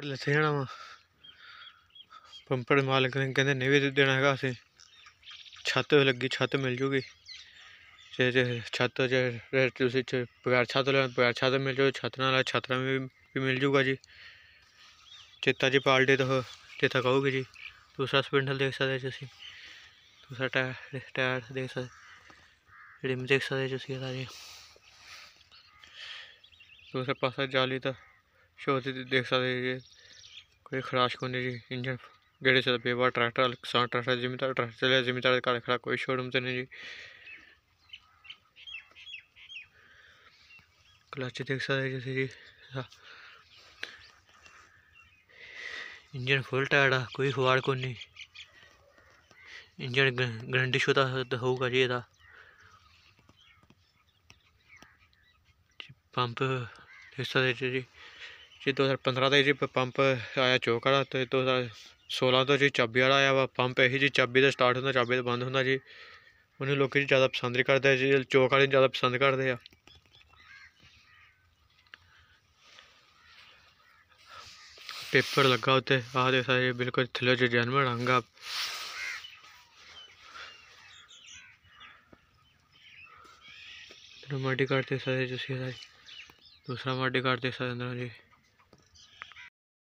ਪੰਪੜ ਲੱਥੇ ਜਾਣਾ ਵਾ ਪੰਪੜ ਮਾਲਕ ਨੇ ਕਹਿੰਦੇ ਨਹੀਂ ਵੀ ਦੇਣਾ ਹੈਗਾ ਅਸੀਂ ਛੱਤ ਲੱਗੀ ਛੱਤ ਮਿਲ ਜੂਗੀ ਜੇ ਜੇ ਛੱਤ ਜੇ ਰੇਟ ਤੁਸੀਂ ਬਗੈਰ ਛੱਤ ਲੈਣ ਬਗੈਰ ਛੱਤ ਮਿਲ ਜੂ ਛੱਤ ਨਾਲ ਛੱਤ ਨਾਲ ਵੀ ਮਿਲ ਜੂਗਾ ਜੀ ਚੇਤਾ ਜੀ ਪਾਲਡੇ ਤੋਂ ਚੇਤਾ ਕਹੋਗੇ ਜੀ ਦੂਸਰਾ ਸਪਿੰਡਲ ਦੇਖ ਸਕਦੇ ਤੁਸੀਂ ਦੂਸਰਾ ਟਾਇਰ ਟਾਇਰ ਦੇਖ ਸਕਦੇ ਰਿਮ ਦੇਖ ਸਕਦੇ ਤੁਸੀਂ ਇਹਦਾ ਜੀ ਦੂਸਰੇ ਪਾਸੇ ਜਾਲੀ ਤਾਂ शो देख सकते जी कोई खराश को नहीं जी इंजन गेड़े चलते पे बार ट्रैक्टर किसान ट्रैक्टर जिमीदार ट्रैक्टर चले जिमीदार घर खड़ा कोई शोरूम तो नहीं जी क्लच देख सकते जैसे जी हाँ। इंजन फुल टायर्ड है कोई खुआड़ को नहीं इंजन गरंटी शुदा होगा जी यदा पंप देख सकते जी जी दो हज़ार पंद्रह जी पंप आया चौक वाला तो दो हज़ार सोलह तो जी चाबी वाला आया वा पंप यही जी चाबी तो स्टार्ट हों चाबी तो बंद हों जी उन्हें लोग जी पसंद ही करते जी चौक वाले ज्यादा पसंद करते पेपर लगा उ बिल्कुल थल्ले जो जन्म रंग आ माडी काट दे सारे दूसरा माडी काट दे सारे जी